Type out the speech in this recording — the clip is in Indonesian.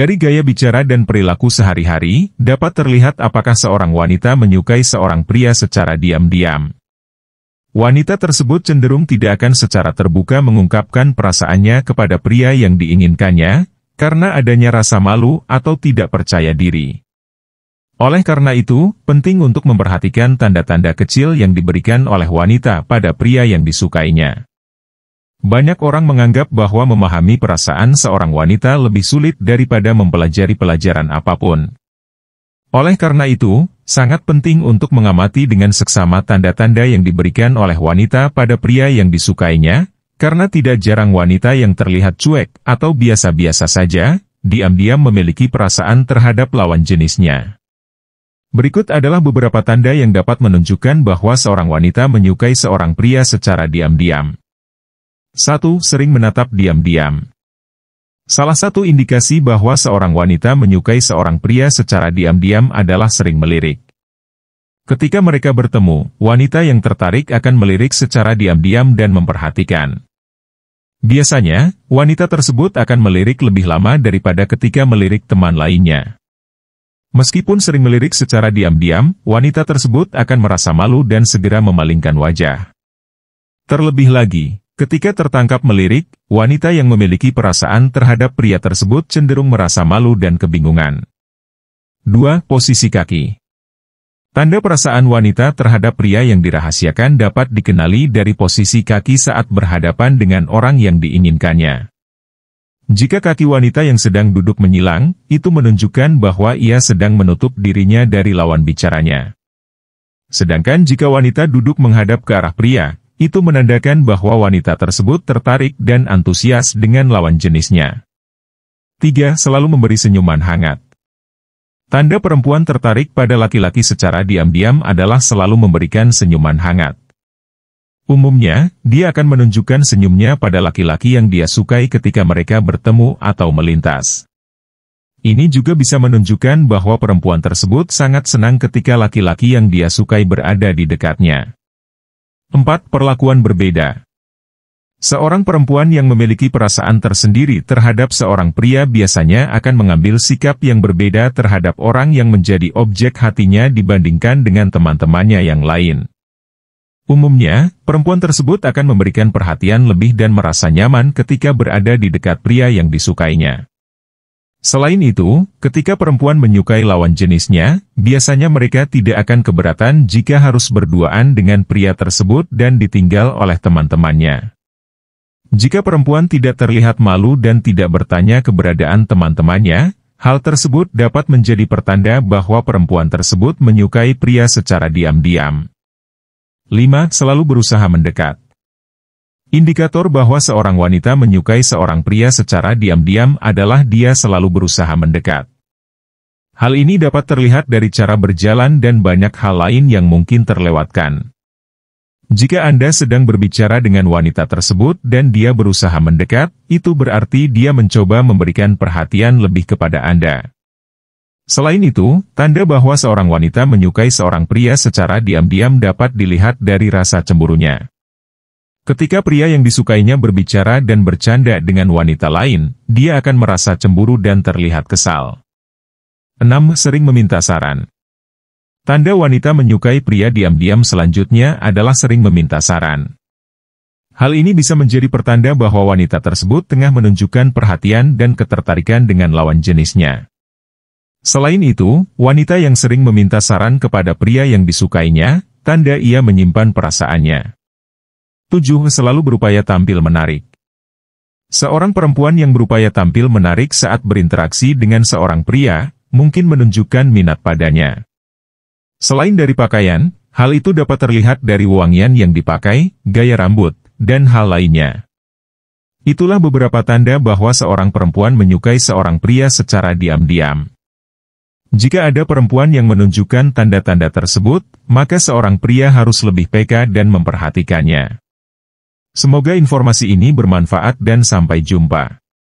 Dari gaya bicara dan perilaku sehari-hari, dapat terlihat apakah seorang wanita menyukai seorang pria secara diam-diam. Wanita tersebut cenderung tidak akan secara terbuka mengungkapkan perasaannya kepada pria yang diinginkannya, karena adanya rasa malu atau tidak percaya diri. Oleh karena itu, penting untuk memperhatikan tanda-tanda kecil yang diberikan oleh wanita pada pria yang disukainya. Banyak orang menganggap bahwa memahami perasaan seorang wanita lebih sulit daripada mempelajari pelajaran apapun. Oleh karena itu, sangat penting untuk mengamati dengan seksama tanda-tanda yang diberikan oleh wanita pada pria yang disukainya, karena tidak jarang wanita yang terlihat cuek atau biasa-biasa saja, diam-diam memiliki perasaan terhadap lawan jenisnya. Berikut adalah beberapa tanda yang dapat menunjukkan bahwa seorang wanita menyukai seorang pria secara diam-diam. Satu, sering menatap diam-diam. Salah satu indikasi bahwa seorang wanita menyukai seorang pria secara diam-diam adalah sering melirik. Ketika mereka bertemu, wanita yang tertarik akan melirik secara diam-diam dan memperhatikan. Biasanya, wanita tersebut akan melirik lebih lama daripada ketika melirik teman lainnya. Meskipun sering melirik secara diam-diam, wanita tersebut akan merasa malu dan segera memalingkan wajah. Terlebih lagi, Ketika tertangkap melirik, wanita yang memiliki perasaan terhadap pria tersebut cenderung merasa malu dan kebingungan. 2. Posisi kaki Tanda perasaan wanita terhadap pria yang dirahasiakan dapat dikenali dari posisi kaki saat berhadapan dengan orang yang diinginkannya. Jika kaki wanita yang sedang duduk menyilang, itu menunjukkan bahwa ia sedang menutup dirinya dari lawan bicaranya. Sedangkan jika wanita duduk menghadap ke arah pria, itu menandakan bahwa wanita tersebut tertarik dan antusias dengan lawan jenisnya. 3. Selalu memberi senyuman hangat. Tanda perempuan tertarik pada laki-laki secara diam-diam adalah selalu memberikan senyuman hangat. Umumnya, dia akan menunjukkan senyumnya pada laki-laki yang dia sukai ketika mereka bertemu atau melintas. Ini juga bisa menunjukkan bahwa perempuan tersebut sangat senang ketika laki-laki yang dia sukai berada di dekatnya. Empat perlakuan berbeda. Seorang perempuan yang memiliki perasaan tersendiri terhadap seorang pria biasanya akan mengambil sikap yang berbeda terhadap orang yang menjadi objek hatinya dibandingkan dengan teman-temannya yang lain. Umumnya, perempuan tersebut akan memberikan perhatian lebih dan merasa nyaman ketika berada di dekat pria yang disukainya. Selain itu, ketika perempuan menyukai lawan jenisnya, biasanya mereka tidak akan keberatan jika harus berduaan dengan pria tersebut dan ditinggal oleh teman-temannya. Jika perempuan tidak terlihat malu dan tidak bertanya keberadaan teman-temannya, hal tersebut dapat menjadi pertanda bahwa perempuan tersebut menyukai pria secara diam-diam. 5. Selalu berusaha mendekat Indikator bahwa seorang wanita menyukai seorang pria secara diam-diam adalah dia selalu berusaha mendekat. Hal ini dapat terlihat dari cara berjalan dan banyak hal lain yang mungkin terlewatkan. Jika Anda sedang berbicara dengan wanita tersebut dan dia berusaha mendekat, itu berarti dia mencoba memberikan perhatian lebih kepada Anda. Selain itu, tanda bahwa seorang wanita menyukai seorang pria secara diam-diam dapat dilihat dari rasa cemburunya. Ketika pria yang disukainya berbicara dan bercanda dengan wanita lain, dia akan merasa cemburu dan terlihat kesal. 6. Sering meminta saran Tanda wanita menyukai pria diam-diam selanjutnya adalah sering meminta saran. Hal ini bisa menjadi pertanda bahwa wanita tersebut tengah menunjukkan perhatian dan ketertarikan dengan lawan jenisnya. Selain itu, wanita yang sering meminta saran kepada pria yang disukainya, tanda ia menyimpan perasaannya. Tujuh selalu berupaya tampil menarik. Seorang perempuan yang berupaya tampil menarik saat berinteraksi dengan seorang pria, mungkin menunjukkan minat padanya. Selain dari pakaian, hal itu dapat terlihat dari wangian yang dipakai, gaya rambut, dan hal lainnya. Itulah beberapa tanda bahwa seorang perempuan menyukai seorang pria secara diam-diam. Jika ada perempuan yang menunjukkan tanda-tanda tersebut, maka seorang pria harus lebih peka dan memperhatikannya. Semoga informasi ini bermanfaat dan sampai jumpa.